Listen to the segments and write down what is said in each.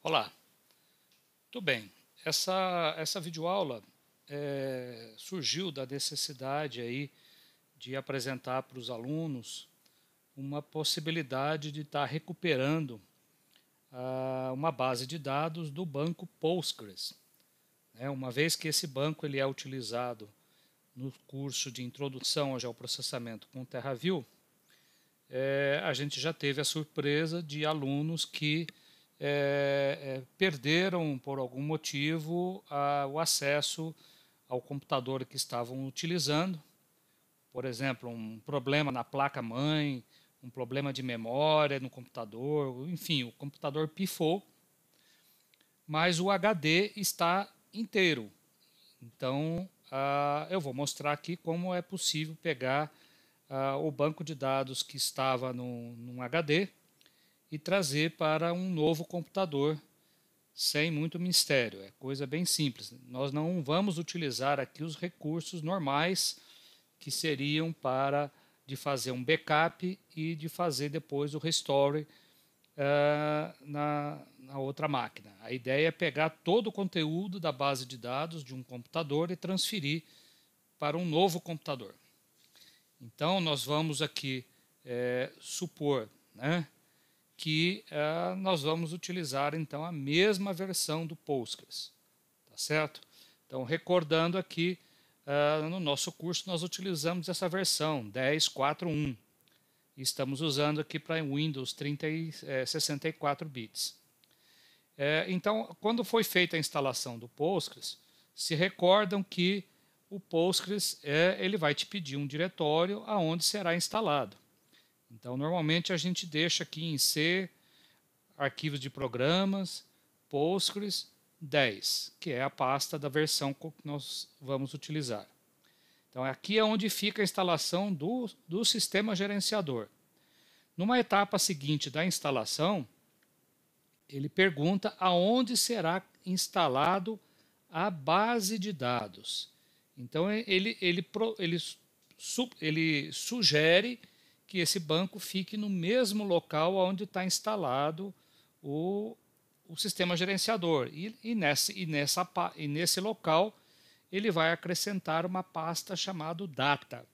Olá. Tudo bem. Essa, essa videoaula é, surgiu da necessidade aí de apresentar para os alunos uma possibilidade de estar tá recuperando ah, uma base de dados do banco Postgres. É, uma vez que esse banco ele é utilizado no curso de introdução ao geoprocessamento com TerraView, é, a gente já teve a surpresa de alunos que é, é, perderam, por algum motivo, a, o acesso ao computador que estavam utilizando. Por exemplo, um problema na placa-mãe, um problema de memória no computador, enfim, o computador pifou, mas o HD está inteiro. Então, eu vou mostrar aqui como é possível pegar o banco de dados que estava no, num HD e trazer para um novo computador sem muito mistério. É coisa bem simples. Nós não vamos utilizar aqui os recursos normais que seriam para de fazer um backup e de fazer depois o restore uh, na, na outra máquina. A ideia é pegar todo o conteúdo da base de dados de um computador e transferir para um novo computador. Então, nós vamos aqui é, supor né, que uh, nós vamos utilizar então a mesma versão do Postgres, tá certo? Então, recordando aqui, uh, no nosso curso nós utilizamos essa versão 10.4.1 e estamos usando aqui para Windows 30 e, 64 eh, bits. É, então, quando foi feita a instalação do Postgres, se recordam que o Postgres é, ele vai te pedir um diretório aonde será instalado. Então, normalmente a gente deixa aqui em C arquivos de programas, Postgres 10, que é a pasta da versão que nós vamos utilizar. Então, aqui é onde fica a instalação do, do sistema gerenciador. Numa etapa seguinte da instalação, ele pergunta aonde será instalado a base de dados. Então, ele, ele, ele, ele sugere que esse banco fique no mesmo local onde está instalado o, o sistema gerenciador. E, e, nesse, e, nessa, e nesse local ele vai acrescentar uma pasta chamada data.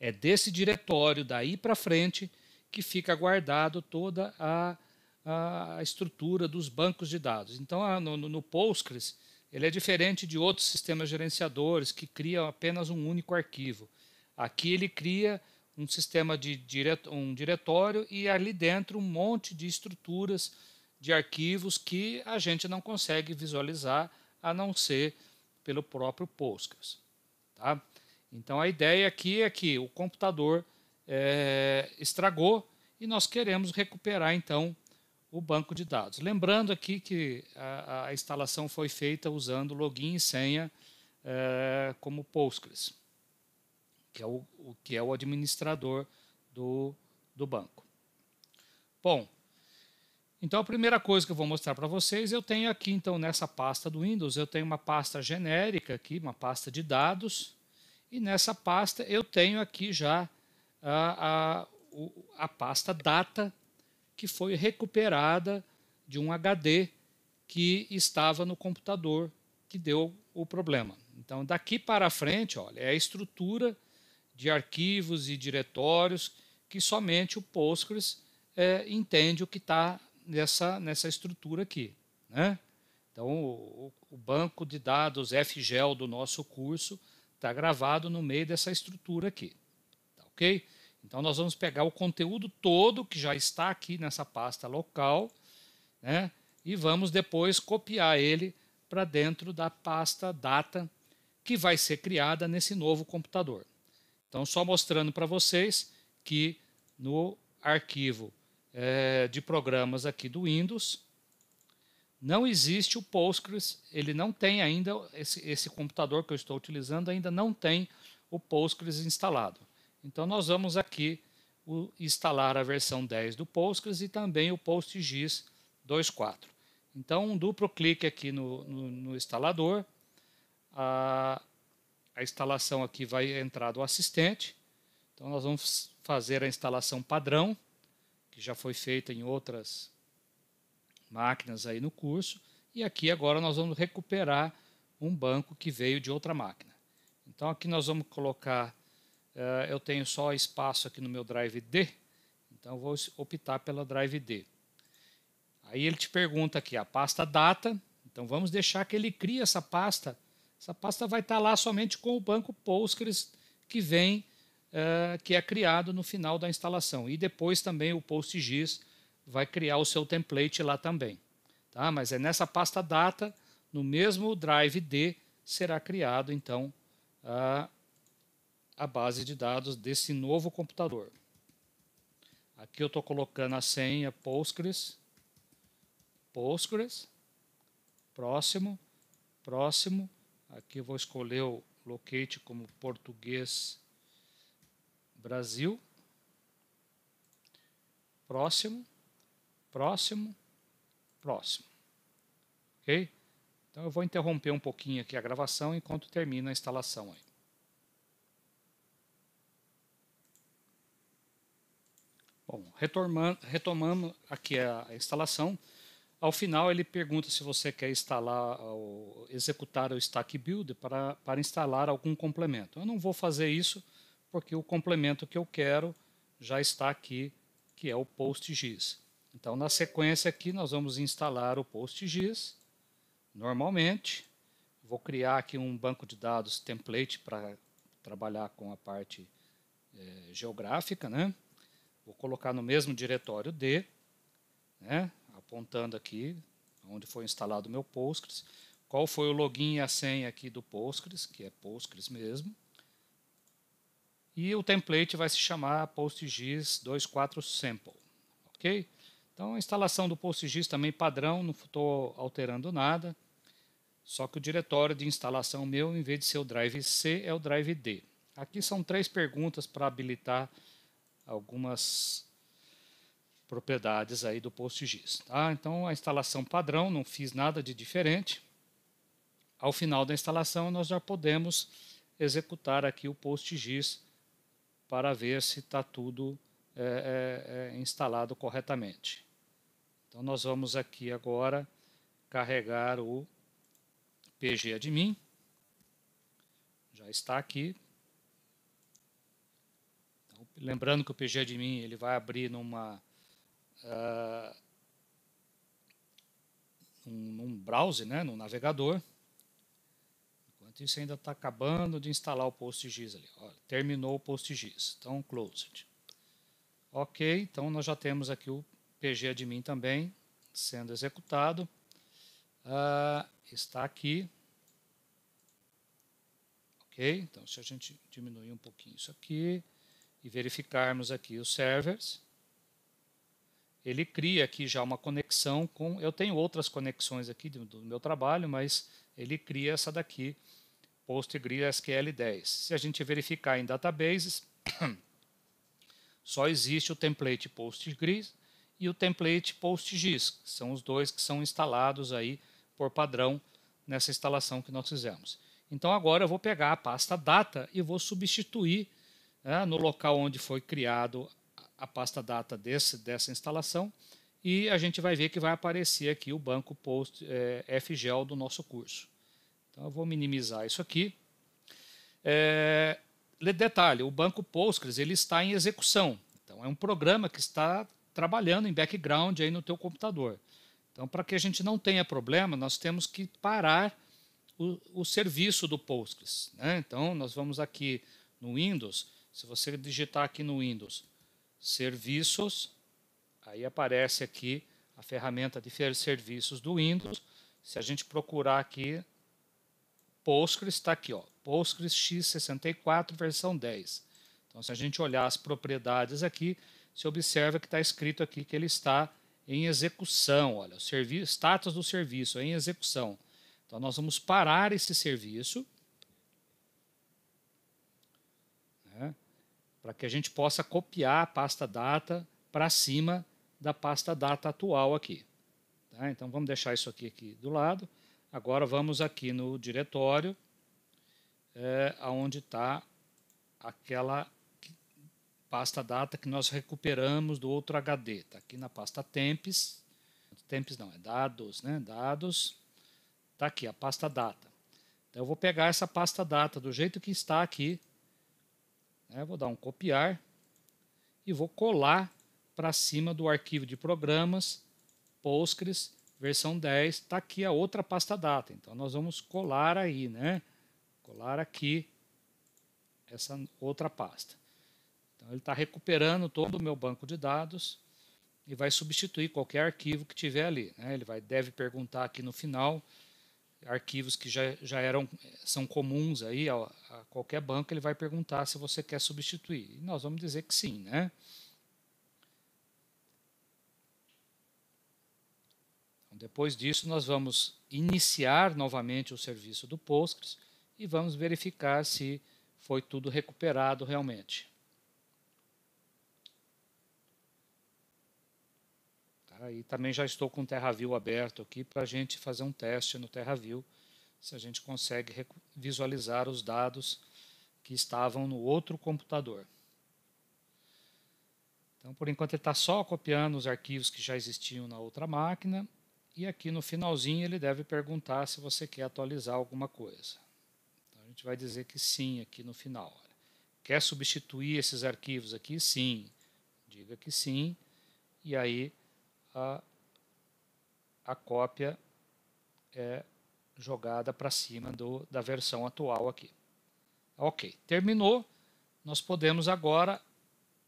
É desse diretório daí para frente que fica guardado toda a, a estrutura dos bancos de dados. Então, no, no Postgres, ele é diferente de outros sistemas gerenciadores que criam apenas um único arquivo. Aqui ele cria um sistema de um diretório e ali dentro um monte de estruturas de arquivos que a gente não consegue visualizar a não ser pelo próprio Postgres. Tá? Então a ideia aqui é que o computador é, estragou e nós queremos recuperar então o banco de dados. Lembrando aqui que a, a instalação foi feita usando login e senha é, como Postgres que é o, o, que é o administrador do, do banco. Bom, então a primeira coisa que eu vou mostrar para vocês, eu tenho aqui então nessa pasta do Windows, eu tenho uma pasta genérica aqui, uma pasta de dados, e nessa pasta eu tenho aqui já a, a, a pasta data que foi recuperada de um HD que estava no computador que deu o problema. Então, daqui para frente, olha, é a estrutura de arquivos e diretórios que somente o Postgres é, entende o que está nessa, nessa estrutura aqui. Né? Então, o, o, banco de dados FGEL do nosso curso está gravado no meio dessa estrutura aqui. Tá, ok? Então, nós vamos pegar o conteúdo todo que já está aqui nessa pasta local né? e vamos depois copiar ele para dentro da pasta data que vai ser criada nesse novo computador. Então, só mostrando para vocês que no arquivo é, de programas aqui do Windows, não existe o Postgres, ele não tem ainda, esse, esse computador que eu estou utilizando ainda não tem o Postgres instalado. Então, nós vamos aqui o, instalar a versão 10 do Postgres e também o PostGIS 2.4. Então, um duplo clique aqui no, no, no instalador, a instalação aqui vai entrar do assistente. Então, nós vamos fazer a instalação padrão, que já foi feita em outras máquinas aí no curso. E aqui agora nós vamos recuperar um banco que veio de outra máquina. Então, aqui nós vamos colocar, uh, eu tenho só espaço aqui no meu drive D, então vou optar pela drive D. Aí ele te pergunta aqui a pasta data, então vamos deixar que ele crie essa pasta essa pasta vai estar lá somente com o banco Postgres que vem, uh, que é criado no final da instalação. E depois também o PostGIS vai criar o seu template lá também. Tá? Mas é nessa pasta data, no mesmo drive D, será criado então a, a base de dados desse novo computador. Aqui eu estou colocando a senha Postgres, Postgres, próximo, próximo, Aqui eu vou escolher o locate como português Brasil. Próximo, próximo, próximo. Ok? Então eu vou interromper um pouquinho aqui a gravação enquanto termina a instalação aí. Bom, retomando, retomando aqui a instalação. Ao final, ele pergunta se você quer instalar, ou executar o Stack Builder para, para instalar algum complemento. Eu não vou fazer isso porque o complemento que eu quero já está aqui, que é o PostGIS. Então, na sequência aqui, nós vamos instalar o PostGIS, normalmente. Vou criar aqui um banco de dados template para trabalhar com a parte é, geográfica. Né? Vou colocar no mesmo diretório D. Né? apontando aqui, onde foi instalado o meu Postgres, qual foi o login e a senha aqui do Postgres, que é Postgres mesmo, e o template vai se chamar PostGIS 24 Sample, ok? Então a instalação do PostGIS também padrão, não estou alterando nada, só que o diretório de instalação meu, em vez de ser o drive C, é o drive D. Aqui são três perguntas para habilitar algumas propriedades aí do PostGIS. Tá? Então, a instalação padrão, não fiz nada de diferente. Ao final da instalação, nós já podemos executar aqui o PostGIS para ver se está tudo é, é, é, instalado corretamente. Então, nós vamos aqui agora carregar o pgadmin. Já está aqui, então, lembrando que o PGAdmin ele vai abrir numa ah, num browser, né, num navegador. Enquanto isso ainda está acabando de instalar o PostGIS ali. Olha, terminou o PostGIS, então closed. Ok, então nós já temos aqui o pgadmin também sendo executado. Uh, está aqui. Ok, então se a gente diminuir um pouquinho isso aqui e verificarmos aqui os servers, ele cria aqui já uma conexão com. Eu tenho outras conexões aqui do, do meu trabalho, mas ele cria essa daqui, PostgreSQL 10. Se a gente verificar em databases, só existe o template PostgreSQL e o template PostGIS, que são os dois que são instalados aí por padrão nessa instalação que nós fizemos. Então agora eu vou pegar a pasta data e vou substituir né, no local onde foi criado a pasta data desse, dessa instalação e a gente vai ver que vai aparecer aqui o banco post é, do nosso curso. Então eu vou minimizar isso aqui. É, detalhe, o banco Postgres ele está em execução. Então é um programa que está trabalhando em background aí no teu computador. Então para que a gente não tenha problema, nós temos que parar o, o serviço do Postgres. Né? Então nós vamos aqui no Windows, se você digitar aqui no Windows serviços, aí aparece aqui a ferramenta de serviços do Windows. Se a gente procurar aqui, Postgres está aqui, ó, Postgres x64 versão 10. Então, se a gente olhar as propriedades aqui, se observa que está escrito aqui que ele está em execução. Olha, o status do serviço é em execução. Então, nós vamos parar esse serviço para que a gente possa copiar a pasta data para cima da pasta data atual aqui. Tá? Então vamos deixar isso aqui, aqui do lado. Agora vamos aqui no diretório, é, onde está aquela pasta data que nós recuperamos do outro HD. Está aqui na pasta temps, temps não, é dados, né? Dados. Está aqui a pasta data. Então eu vou pegar essa pasta data do jeito que está aqui né? Vou dar um copiar e vou colar para cima do arquivo de programas Postgres versão 10. Está aqui a outra pasta data. Então nós vamos colar aí, né? Colar aqui essa outra pasta. Então ele está recuperando todo o meu banco de dados e vai substituir qualquer arquivo que tiver ali. Né? Ele vai, deve perguntar aqui no final arquivos que já, já eram são comuns aí a, a qualquer banco, ele vai perguntar se você quer substituir. E nós vamos dizer que sim, né? Então, depois disso, nós vamos iniciar novamente o serviço do Postgres e vamos verificar se foi tudo recuperado realmente. É, e também já estou com o TerraView aberto aqui para a gente fazer um teste no TerraView, se a gente consegue visualizar os dados que estavam no outro computador. Então, por enquanto, ele está só copiando os arquivos que já existiam na outra máquina. E aqui no finalzinho ele deve perguntar se você quer atualizar alguma coisa. Então, a gente vai dizer que sim aqui no final. Quer substituir esses arquivos aqui? Sim. Diga que sim. E aí a, a cópia é jogada para cima do, da versão atual aqui. Ok, terminou. Nós podemos agora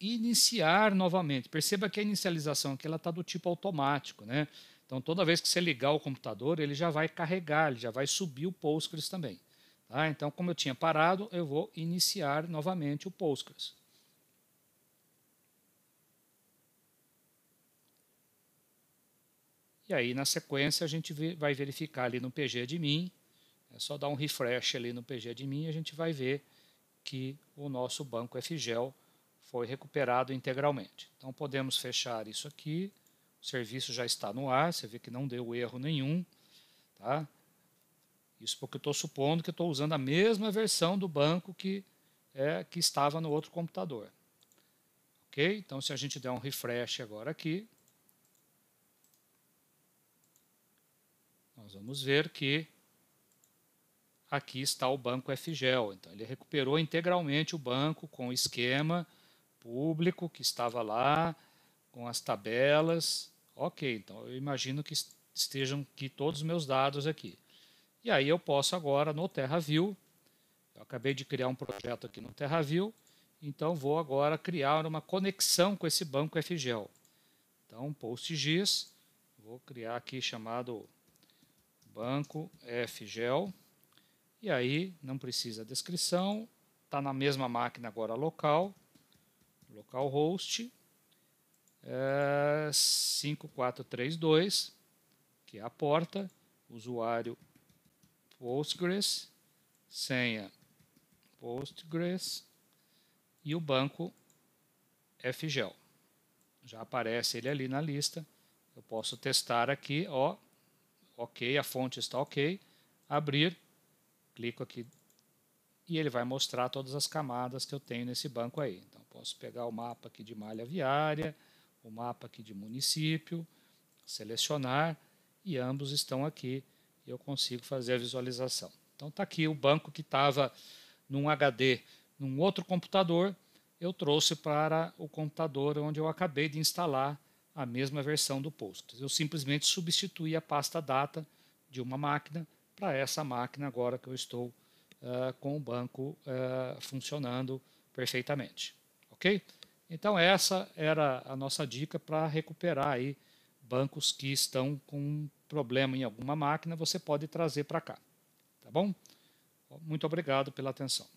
iniciar novamente. Perceba que a inicialização aqui está do tipo automático. Né? Então, toda vez que você ligar o computador, ele já vai carregar, ele já vai subir o Postgres também. Tá? Então, como eu tinha parado, eu vou iniciar novamente o Postgres. E aí, na sequência, a gente vai verificar ali no PG de mim, é só dar um refresh ali no PG de mim e a gente vai ver que o nosso banco FGEL foi recuperado integralmente. Então, podemos fechar isso aqui, o serviço já está no ar, você vê que não deu erro nenhum. Tá? Isso porque eu estou supondo que estou usando a mesma versão do banco que, é, que estava no outro computador. Ok? Então, se a gente der um refresh agora aqui, nós vamos ver que aqui está o Banco FGEL. Então, ele recuperou integralmente o banco com o esquema público que estava lá, com as tabelas. Ok, então eu imagino que estejam aqui todos os meus dados aqui. E aí eu posso agora no TerraView, eu acabei de criar um projeto aqui no TerraView, então vou agora criar uma conexão com esse banco FGEL. Então, PostGIS, vou criar aqui chamado banco é FGEL, e aí não precisa descrição, está na mesma máquina agora local, localhost, é, 5432, que é a porta, usuário Postgres, senha Postgres e o banco é FGEL. Já aparece ele ali na lista. Eu posso testar aqui, ó, ok, a fonte está ok, abrir, clico aqui e ele vai mostrar todas as camadas que eu tenho nesse banco aí. Então, posso pegar o mapa aqui de malha viária, o mapa aqui de município, selecionar e ambos estão aqui e eu consigo fazer a visualização. Então, está aqui o banco que estava num HD, num outro computador, eu trouxe para o computador onde eu acabei de instalar a mesma versão do Postgres. Eu simplesmente substituí a pasta data de uma máquina para essa máquina agora que eu estou uh, com o banco uh, funcionando perfeitamente. Ok? Então essa era a nossa dica para recuperar aí bancos que estão com um problema em alguma máquina, você pode trazer para cá. Tá bom? Muito obrigado pela atenção.